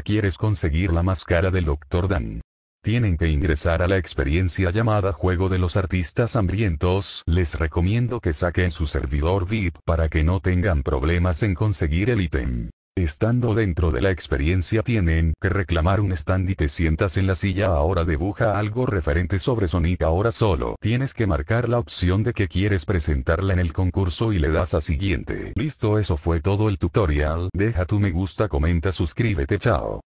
quieres conseguir la máscara del Dr. Dan. Tienen que ingresar a la experiencia llamada Juego de los Artistas Hambrientos, les recomiendo que saquen su servidor VIP para que no tengan problemas en conseguir el ítem estando dentro de la experiencia tienen que reclamar un stand y te sientas en la silla ahora dibuja algo referente sobre Sonic ahora solo tienes que marcar la opción de que quieres presentarla en el concurso y le das a siguiente. Listo eso fue todo el tutorial, deja tu me gusta comenta suscríbete chao.